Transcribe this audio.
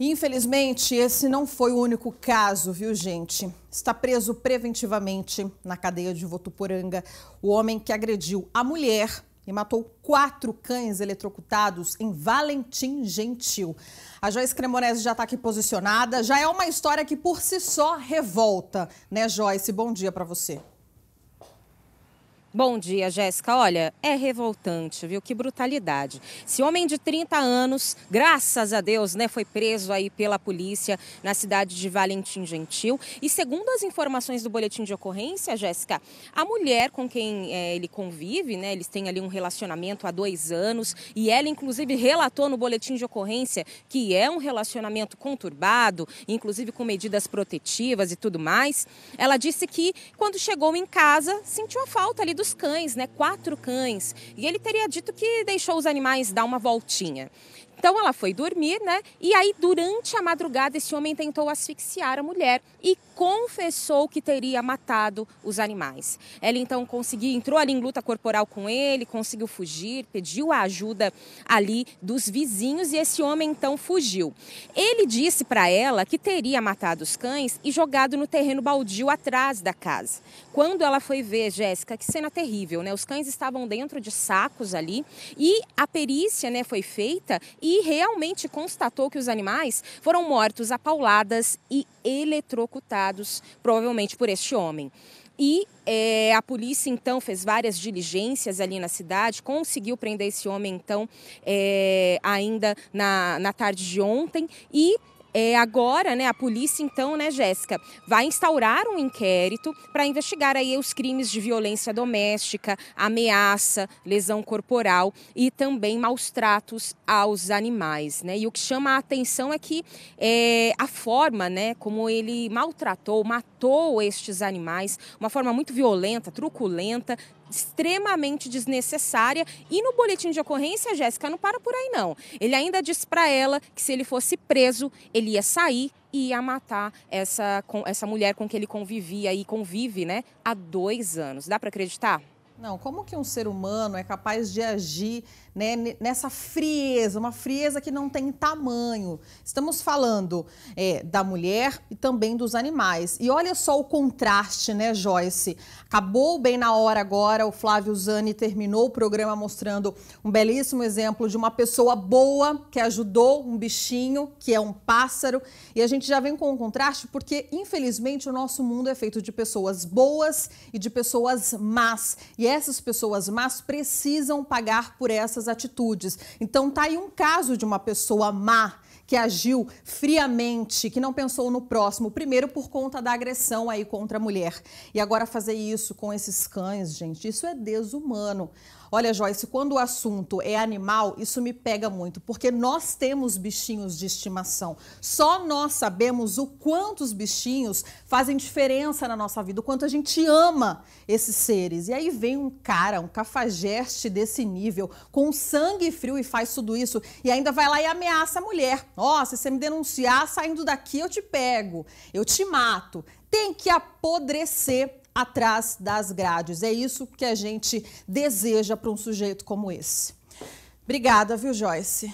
Infelizmente, esse não foi o único caso, viu, gente? Está preso preventivamente na cadeia de Votuporanga o homem que agrediu a mulher e matou quatro cães eletrocutados em Valentim Gentil. A Joyce Cremonese já está aqui posicionada. Já é uma história que por si só revolta, né, Joyce? Bom dia para você. Bom dia, Jéssica. Olha, é revoltante, viu? Que brutalidade. Esse homem de 30 anos, graças a Deus, né, foi preso aí pela polícia na cidade de Valentim Gentil. E segundo as informações do boletim de ocorrência, Jéssica, a mulher com quem é, ele convive, né, eles têm ali um relacionamento há dois anos e ela, inclusive, relatou no boletim de ocorrência que é um relacionamento conturbado, inclusive com medidas protetivas e tudo mais. Ela disse que quando chegou em casa, sentiu a falta ali do os cães, né? Quatro cães. E ele teria dito que deixou os animais dar uma voltinha. Então ela foi dormir, né? E aí, durante a madrugada, esse homem tentou asfixiar a mulher e confessou que teria matado os animais. Ela então conseguiu, entrou ali em luta corporal com ele, conseguiu fugir, pediu a ajuda ali dos vizinhos e esse homem então fugiu. Ele disse para ela que teria matado os cães e jogado no terreno baldio atrás da casa. Quando ela foi ver, Jéssica, que cena terrível, né? Os cães estavam dentro de sacos ali e a perícia, né, foi feita e e realmente constatou que os animais foram mortos a pauladas e eletrocutados, provavelmente por este homem. E é, a polícia, então, fez várias diligências ali na cidade, conseguiu prender esse homem, então, é, ainda na, na tarde de ontem. E é, agora, né, a polícia, então, né, Jéssica, vai instaurar um inquérito para investigar aí os crimes de violência doméstica, ameaça, lesão corporal e também maus tratos aos animais, né? E o que chama a atenção é que é, a forma, né, como ele maltratou, matou estes animais, uma forma muito violenta, truculenta, extremamente desnecessária. E no boletim de ocorrência, Jéssica não para por aí não. Ele ainda diz para ela que se ele fosse preso, ele ia sair e ia matar essa, essa mulher com que ele convivia e convive, né, há dois anos. Dá para acreditar? Não, como que um ser humano é capaz de agir né, nessa frieza, uma frieza que não tem tamanho? Estamos falando é, da mulher e também dos animais. E olha só o contraste, né, Joyce? Acabou bem na hora agora, o Flávio Zani terminou o programa mostrando um belíssimo exemplo de uma pessoa boa que ajudou um bichinho, que é um pássaro. E a gente já vem com um contraste porque, infelizmente, o nosso mundo é feito de pessoas boas e de pessoas más. E essas pessoas más precisam pagar por essas atitudes. Então tá aí um caso de uma pessoa má que agiu friamente, que não pensou no próximo, primeiro por conta da agressão aí contra a mulher. E agora fazer isso com esses cães, gente, isso é desumano. Olha, Joyce, quando o assunto é animal, isso me pega muito, porque nós temos bichinhos de estimação. Só nós sabemos o quanto os bichinhos fazem diferença na nossa vida, o quanto a gente ama esses seres. E aí vem um cara, um cafajeste desse nível, com sangue frio e faz tudo isso, e ainda vai lá e ameaça a mulher. Nossa, se você me denunciar saindo daqui, eu te pego, eu te mato. Tem que apodrecer atrás das grades. É isso que a gente deseja para um sujeito como esse. Obrigada, viu, Joyce?